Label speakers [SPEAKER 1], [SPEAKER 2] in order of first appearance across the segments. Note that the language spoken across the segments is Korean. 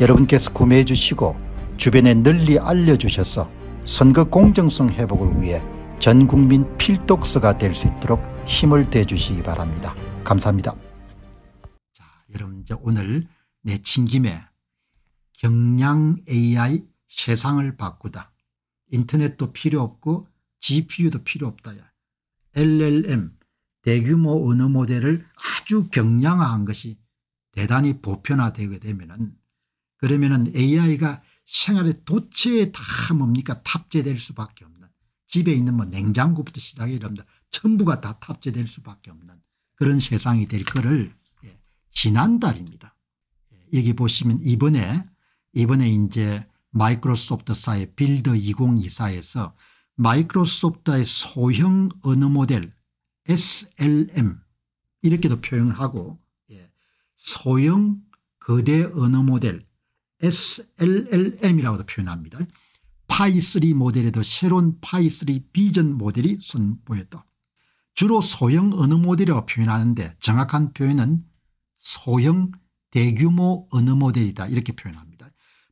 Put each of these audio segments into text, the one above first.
[SPEAKER 1] 여러분께서 구매해 주시고 주변에 널리 알려주셔서 선거 공정성 회복을 위해 전국민 필독서가 될 수 있도록 힘을 대주시기 바랍니다. 감사합니다. 자, 여러분 이제 오늘 내친 김에 경량 AI 세상을 바꾸다. 인터넷도 필요 없고 GPU도 필요 없다. LLM 대규모 언어 모델을 아주 경량화한 것이 대단히 보편화되게 되면 은 그러면은 AI가 생활의 도체에 다 뭡니까 탑재될 수밖에 없는 집에 있는 뭐 냉장고부터 시작해 여러분 전부가 다 탑재될 수밖에 없는 그런 세상이 될 거를 예, 지난달입니다. 예, 여기 보시면 이번에 이번에 이제 마이크로소프트사의 빌드 2024에서 마이크로소프트의 소형 언어 모델 SLM 이렇게도 표현하고 예, 소형 거대 언어 모델 SLLM이라고도 표현합니다. 파이3 모델에도 새로운 파이3 비전 모델이 선보였다. 주로 소형 언어 모델이라고 표현하는데 정확한 표현은 소형 대규모 언어 모델이다 이렇게 표현합니다.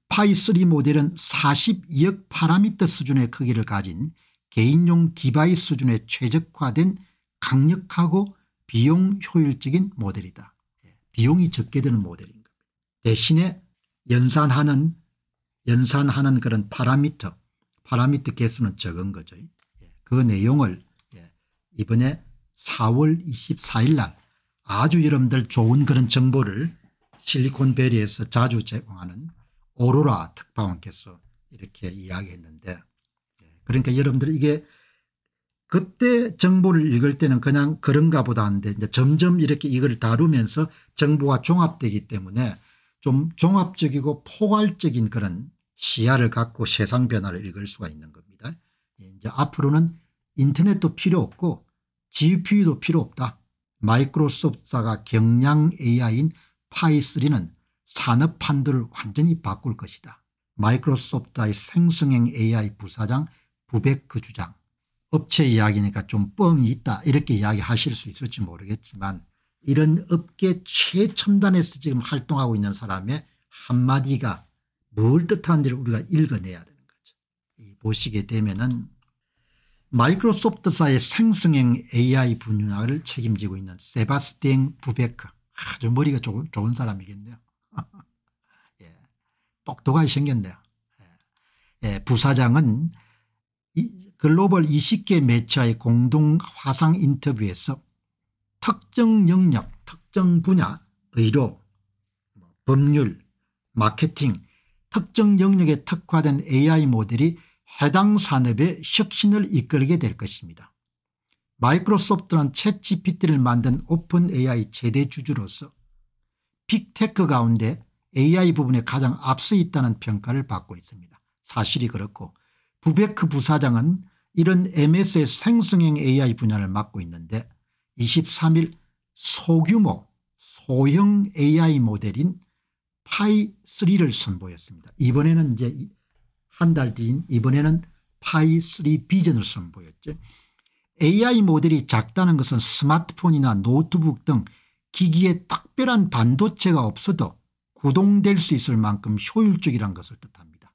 [SPEAKER 1] 파이3 모델은 42억 파라미터 수준의 크기를 가진 개인용 디바이스 수준에 최적화된 강력하고 비용 효율적인 모델이다. 예, 비용이 적게 드는 모델인 겁니다. 대신에 연산하는 연산하는 그런 파라미터 파라미터 개수는 적은 거죠. 예, 그 내용을 예, 이번에 4월 24일 날 아주 여러분들 좋은 그런 정보를 실리콘밸리에서 자주 제공하는 오로라 특파원께서 이렇게 이야기했는데 예, 그러니까 여러분들 이게 그때 정보를 읽을 때는 그냥 그런가 보다 하는데 이제 점점 이렇게 이걸 다루면서 정보가 종합되기 때문에 좀 종합적이고 포괄적인 그런 시야를 갖고 세상 변화를 읽을 수가 있는 겁니다. 예, 이제 앞으로는 인터넷도 필요 없고 GPU도 필요 없다. 마이크로소프트가 경량 AI인 파이3는 산업 판도를 완전히 바꿀 것이다. 마이크로소프트의 생성형 AI 부사장 부베크 주장. 업체 이야기니까 좀 뻥이 있다 이렇게 이야기하실 수 있을지 모르겠지만 이런 업계 최첨단에서 지금 활동하고 있는 사람의 한마디가 뭘 뜻하는지를 우리가 읽어내야 되는 거죠. 보시게 되면은 마이크로소프트사의 생성형 AI 분야를 책임지고 있는 세바스티 부베크 아주 머리가 좋은, 좋은 사람이겠네요. 예, 똑똑하게 생겼네요. 예, 예 부사장은 글로벌 20개 매체의 공동 화상 인터뷰에서 특정 영역, 특정 분야, 의료, 법률, 마케팅, 특정 영역에 특화된 AI 모델이 해당 산업의 혁신을 이끌게 될 것입니다. 마이크로소프트는 챗GPT를 만든 오픈 AI 최대 주주로서 빅테크 가운데 AI 부분에 가장 앞서 있다는 평가를 받고 있습니다. 사실이 그렇고 부베크 부사장은 이런 MS의 생성형 AI 분야를 맡고 있는데 23일 소규모 소형 AI 모델인 파이3를 선보였습니다. 이번에는 이제 한 달 뒤인 이번에는 파이3 비전을 선보였죠. AI 모델이 작다는 것은 스마트폰이나 노트북 등 기기에 특별한 반도체가 없어도 구동될 수 있을 만큼 효율적이란 것을 뜻합니다.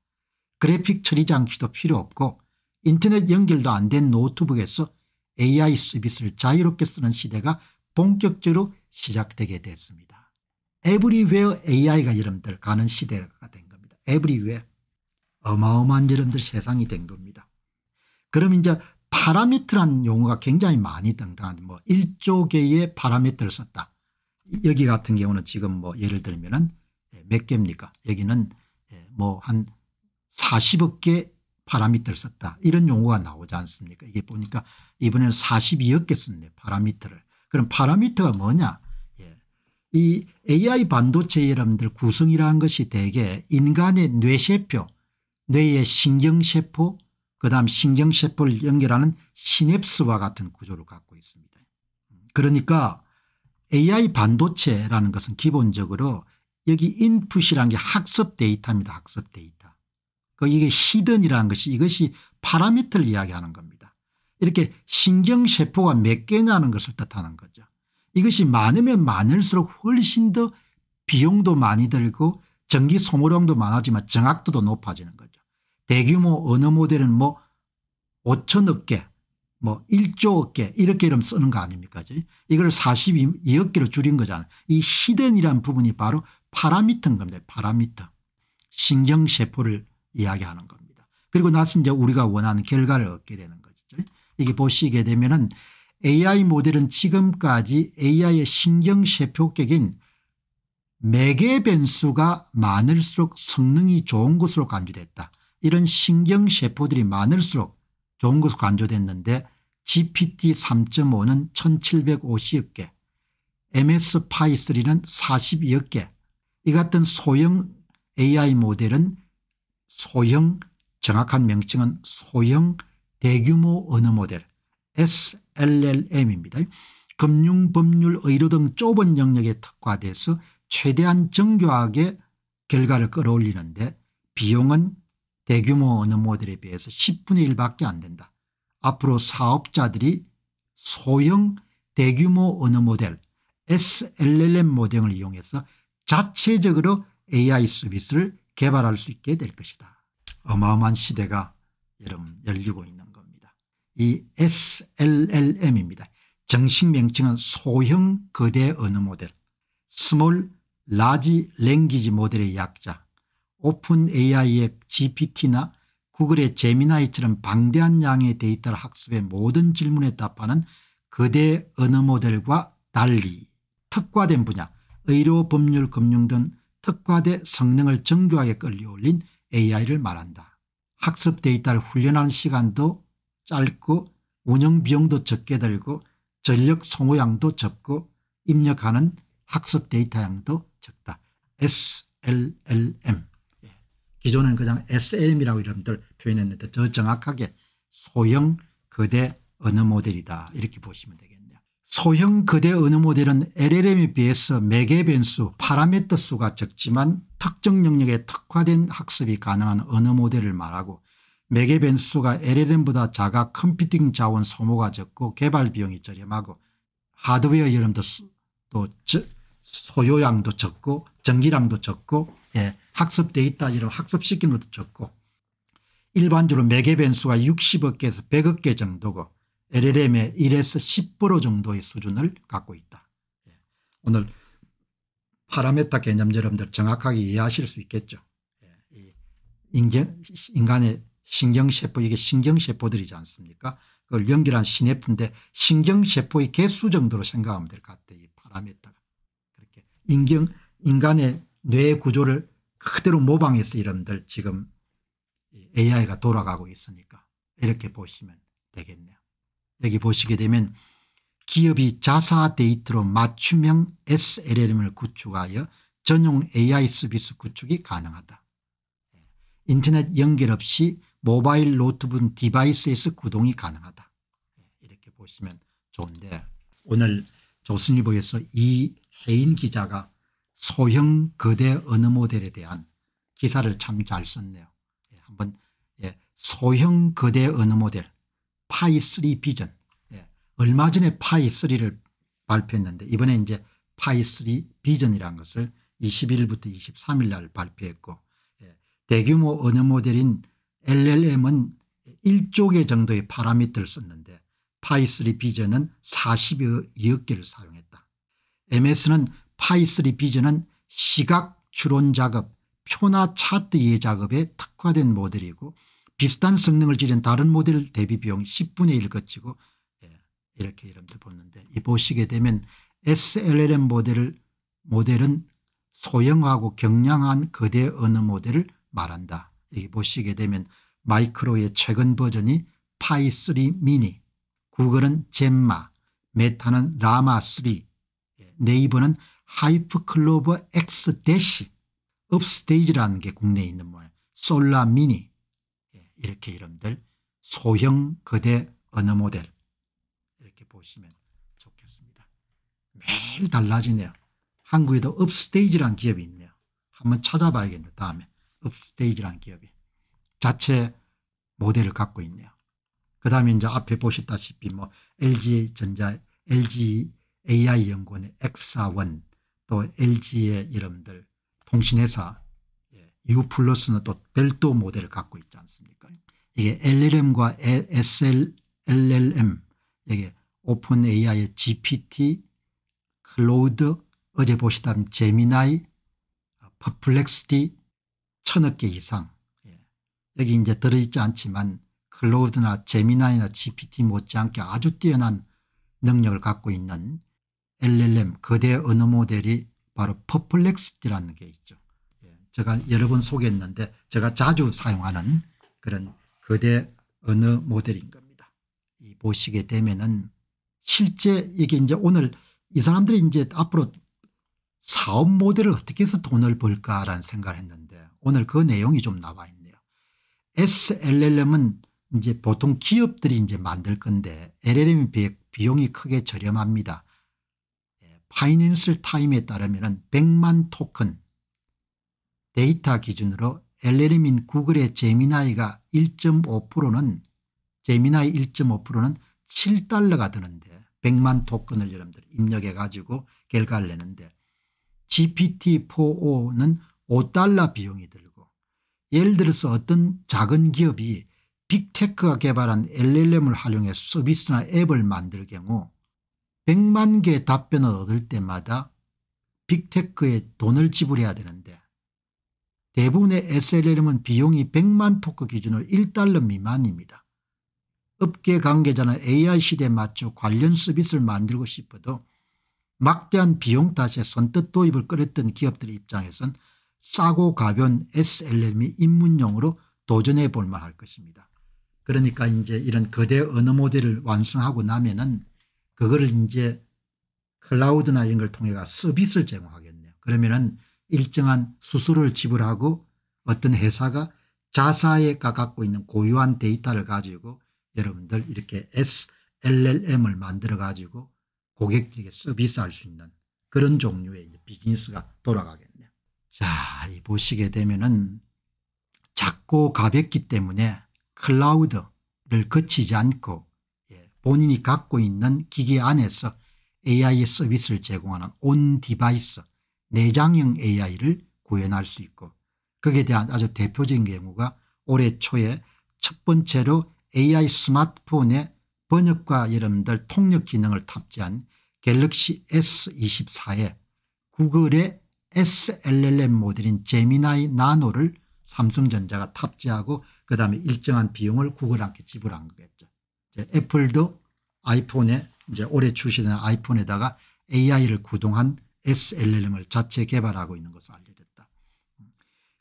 [SPEAKER 1] 그래픽 처리 장치도 필요 없고 인터넷 연결도 안 된 노트북에서 AI 서비스를 자유롭게 쓰는 시대가 본격적으로 시작되게 됐습니다. 에브리웨어 AI가 여러분들 가는 시대가 된 겁니다. 에브리웨어 어마어마한 여러분들 세상이 된 겁니다. 그럼 이제 파라미트란 용어가 굉장히 많이 등장한데 뭐 1조 개의 파라미터를 썼다. 여기 같은 경우는 지금 뭐 예를 들면몇 개입니까? 여기는 뭐한 40억 개 파라미터를 썼다. 이런 용어가 나오지 않습니까? 이게 보니까 이번에는 42억 개 썼네. 파라미터를. 그럼 파라미터가 뭐냐? 예. 이 AI 반도체 여러분들 구성이라는 것이 대개 인간의 뇌세표, 뇌의 신경세포, 그다음 신경세포를 연결하는 시냅스와 같은 구조를 갖고 있습니다. 그러니까 AI 반도체라는 것은 기본적으로 여기 인풋이란 게 학습 데이터입니다. 학습 데이터. 그 이게 히든이라는 것이 이것이 파라미터를 이야기하는 겁니다. 이렇게 신경세포가 몇 개냐는 것을 뜻하는 거죠. 이것이 많으면 많을수록 훨씬 더 비용도 많이 들고 전기 소모량도 많아지만 정확도도 높아지는 거죠. 대규모 언어 모델은 뭐 5천억 개, 뭐 1조억 개 이렇게 이름 쓰는 거 아닙니까? 이걸 42억 개로 줄인 거잖아요. 이 히든이란 부분이 바로 파라미터인 겁니다. 파라미터. 신경세포를 이야기하는 겁니다. 그리고 나서 이제 우리가 원하는 결과를 얻게 되는 거죠. 이게 보시게 되면은 AI 모델은 지금까지 AI의 신경세포격인 매개 변수가 많을수록 성능이 좋은 것으로 간주됐다. 이런 신경세포들이 많을수록 좋은 것으로 간주됐는데 GPT-3.5는 1750개 MS 파이3는 42억 개, 이 같은 소형 AI 모델은 소형 정확한 명칭은 소형 대규모 언어 모델 SLLM입니다. 금융, 법률, 의료 등 좁은 영역에 특화돼서 최대한 정교하게 결과를 끌어올리는데 비용은 대규모 언어 모델에 비해서 10분의 1밖에 안 된다. 앞으로 사업자들이 소형 대규모 언어 모델 SLLM 모델을 이용해서 자체적으로 AI 서비스를 개발할 수 있게 될 것이다. 어마어마한 시대가 여러분 열리고 있는 겁니다. 이 SLLM입니다. 정식 명칭은 소형 거대 언어 모델 스몰 라지 랭귀지 모델의 약자 오픈 AI의 GPT나 구글의 제미나이처럼 방대한 양의 데이터를 학습해 모든 질문에 답하는 거대 언어 모델과 달리 특화된 분야 의료 법률 금융 등 특화대 성능을 정교하게 끌려올린 AI를 말한다. 학습 데이터를 훈련하는 시간도 짧고 운영 비용도 적게 들고 전력 소모량도 적고 입력하는 학습 데이터 양도 적다. SLLM. 예. 기존은 그냥 SLM이라고 이름들 표현했는데 더 정확하게 소형 거대 언어 모델이다 이렇게 보시면 되겠습니다. 소형 거대 언어 모델은 LLM에 비해서 매개 변수 파라미터 수가 적지만 특정 영역에 특화된 학습이 가능한 언어 모델을 말하고 매개 변수가 LLM보다 작아 컴퓨팅 자원 소모가 적고 개발 비용이 저렴하고 하드웨어 여름도또 소요량도 적고 전기량도 적고 예, 학습 데이터 이런 학습시키는 것도 적고 일반적으로 매개 변수가 60억 개에서 100억 개 정도고 LLM의 1에서 10% 정도의 수준을 갖고 있다. 예. 오늘 파라메타 개념 여러분들 정확하게 이해하실 수 있겠죠. 예. 인견, 인간의 신경세포 이게 신경세포들이지 않습니까 그걸 연결한 시네프인데 신경세포의 개수 정도로 생각하면 될 것 같아요. 이 파라메타가. 그렇게 인경, 인간의 뇌 구조를 그대로 모방해서 여러들 지금 AI가 돌아가고 있으니까 이렇게 보시면 되겠네요. 여기 보시게 되면 기업이 자사 데이터로 맞춤형 SLM을 구축하여 전용 AI 서비스 구축이 가능하다. 인터넷 연결 없이 모바일 노트북 디바이스에서 구동이 가능하다. 이렇게 보시면 좋은데 오늘 조선일보에서 이혜인 기자가 소형 거대 언어 모델에 대한 기사를 참 잘 썼네요. 예, 한번 예, 소형 거대 언어 모델 파이3 비전 예. 얼마 전에 파이3를 발표했는데 이번에 이제 파이3 비전이라는 것을 21일부터 23일 날 발표했고 예. 대규모 언어 모델인 LLM은 1조 개 정도의 파라미터를 썼는데 파이3 비전은 40여 개를 사용했다. MS는 파이3 비전은 시각 추론 작업, 표나 차트 예 작업에 특화된 모델이고 비슷한 성능을 지닌 다른 모델 대비 비용 10분의 1 거치고 예, 이렇게 이름도 보는데 이 보시게 되면 SLLM 모델을 모델은 소형하고 경량한 거대 언어 모델을 말한다. 여기 보시게 되면 마이크로의 최근 버전이 파이3 미니 구글은 젬마 메타는 라마3 예, 네이버는 하이프클로버 X- 업스테이지라는 게 국내에 있는 모양 솔라 미니 이렇게 이름들 소형 거대 언어 모델 이렇게 보시면 좋겠습니다. 매일 달라지네요. 한국에도 업스테이지란 기업이 있네요. 한번 찾아봐야겠네 다음에 업스테이지란 기업이 자체 모델을 갖고 있네요. 그 다음에 이제 앞에 보셨다시피 뭐 LG전자, LG AI 연구원의 엑사원 또 LG의 이름들 통신회사 U 플러스는 또 별도 모델을 갖고 있지 않습니까 이게 LLM과 SLLM 이게 오픈 AI의 GPT 클로드 어제 보시다면 제미나이 퍼플렉스티 천억 개 이상 예. 여기 이제 들어있지 않지만 클로드나 제미나이나 GPT 못지않게 아주 뛰어난 능력을 갖고 있는 LLM 거대 언어 모델이 바로 퍼플렉스티라는 게 있죠. 제가 여러 번 소개했는데 제가 자주 사용하는 그런 거대 언어 모델인 겁니다. 이 보시게 되면은 실제 이게 이제 오늘 이 사람들이 이제 앞으로 사업 모델을 어떻게 해서 돈을 벌까라는 생각을 했는데 오늘 그 내용이 좀 나와 있네요. SLLM은 이제 보통 기업들이 이제 만들 건데 l l m 비용이 크게 저렴합니다. 예, 파이낸셜 타임에 따르면 100만 토큰 데이터 기준으로 엘레림인 구글의 제미나이가 1.5%는 제미나이 1.5%는 7달러가 드는데 100만 토큰을 여러분들 입력해 가지고 결과를 내는데 GPT-4O는 5달러 비용이 들고 예를 들어서 어떤 작은 기업이 빅테크가 개발한 LLM을 활용해 서비스나 앱을 만들 경우 100만 개의 답변을 얻을 때마다 빅테크에 돈을 지불해야 되는데 대부분의 SLM은 비용이 100만 토크 기준으로 1달러 미만입니다. 업계 관계자는 AI 시대에 맞춰 관련 서비스를 만들고 싶어도 막대한 비용 탓에 선뜻 도입을 꺼렸던 기업들의 입장에선 싸고 가벼운 SLM이 입문용으로 도전해 볼 만할 것입니다. 그러니까 이제 이런 거대 언어 모델을 완성하고 나면은 그거를 이제 클라우드나 이런 걸 통해가 서비스를 제공하겠네요. 그러면은 일정한 수수료를 지불하고 어떤 회사가 자사에 가깝고 있는 고유한 데이터를 가지고 여러분들 이렇게 SLLM을 만들어 가지고 고객들에게 서비스할 수 있는 그런 종류의 비즈니스가 돌아가겠네요. 자, 이 보시게 되면은 작고 가볍기 때문에 클라우드를 거치지 않고 예, 본인이 갖고 있는 기기 안에서 AI 서비스를 제공하는 온 디바이스 내장형 AI를 구현할 수 있고 거기에 대한 아주 대표적인 경우가 올해 초에 첫 번째로 AI 스마트폰에 번역과 여러분들 통역 기능을 탑재한 갤럭시 S24에 구글의 SLLM 모델인 제미나이 나노를 삼성전자가 탑재하고 그다음에 일정한 비용을 구글한테 지불한 거겠죠. 애플도 아이폰에 이제 올해 출시된 아이폰에다가 AI를 구동한 SLLM을 자체 개발하고 있는 것으로 알려졌다.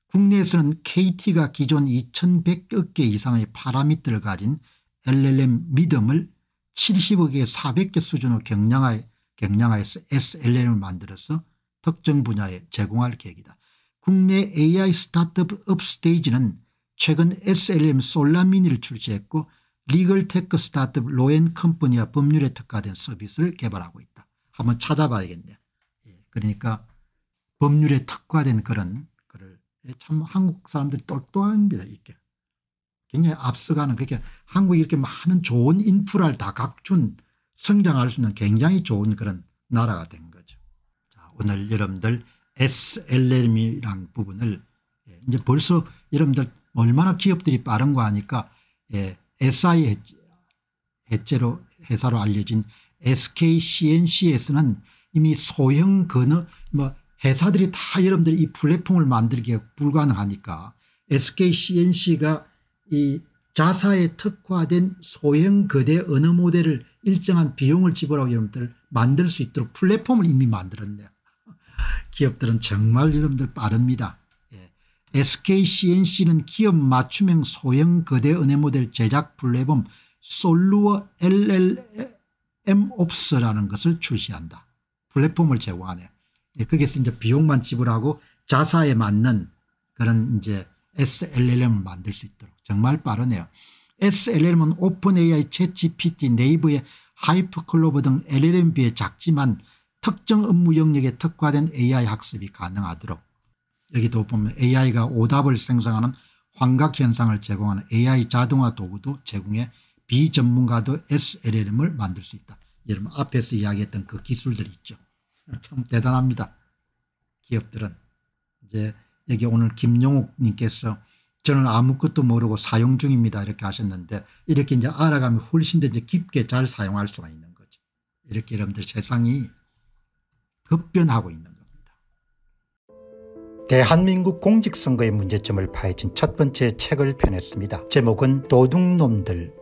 [SPEAKER 1] 국내에서는 KT가 기존 2100억 개 이상의 파라미터를 가진 LLM 믿음을 70억에 400개 수준으로 경량화해 경량하여서 SLM을 만들어서 특정 분야에 제공할 계획이다. 국내 AI 스타트업 업스테이지는 최근 SLM 솔라미니를 출시했고 리글테크 스타트업 로엔컴퍼니와 법률에 특화된 서비스를 개발하고 있다. 한번 찾아봐야겠네요. 그러니까 법률에 특화된 그런 글을 참 한국 사람들이 똘똘합니다. 이게 굉장히 앞서가는 그러니 한국이 이렇게 많은 좋은 인프라를 다 갖춘 성장할 수 있는 굉장히 좋은 그런 나라가 된 거죠. 자, 오늘 여러분들 SLM이란 부분을 예, 이제 벌써 여러분들 얼마나 기업들이 빠른 거 아니까 예, SI 해체로 회사로 알려진 SKCNCS는 이미 소형 건어 뭐 회사들이 다 여러분들이 이 플랫폼을 만들기가 불가능하니까 SKCNC가 이 자사에 특화된 소형 거대 언어 모델을 일정한 비용을 지불하고 여러분들 만들 수 있도록 플랫폼을 이미 만들었네요. 기업들은 정말 여러분들 빠릅니다. 예. SKCNC는 기업 맞춤형 소형 거대 은혜 모델 제작 플랫폼 솔루어 LLM 옵스라는 것을 출시한다. 플랫폼을 제공하네요. 거기서 예, 이제 비용만 지불하고 자사에 맞는 그런 이제 SLLM을 만들 수 있도록 정말 빠르네요. SLLM은 오픈AI, 챗GPT, 네이버의 하이프클로버 등 LLM 비해 작지만 특정 업무 영역에 특화된 AI 학습이 가능하도록 여기도 보면 AI가 오답을 생성하는 환각현상을 제공하는 AI 자동화 도구도 제공해 비전문가도 SLLM을 만들 수 있다. 여러분 앞에서 이야기했던 그 기술들 있죠. 참 대단합니다. 기업들은 이제 여기 오늘 김용욱 님께서 저는 아무것도 모르고 사용 중입니다 이렇게 하셨는데 이렇게 이제 알아가면 훨씬 더 이제 깊게 잘 사용할 수가 있는 거죠. 이렇게 여러분들 세상이 급변하고 있는 겁니다. 대한민국 공직선거의 문제점을 파헤친 첫 번째 책을 펴냈습니다. 제목은 도둑놈들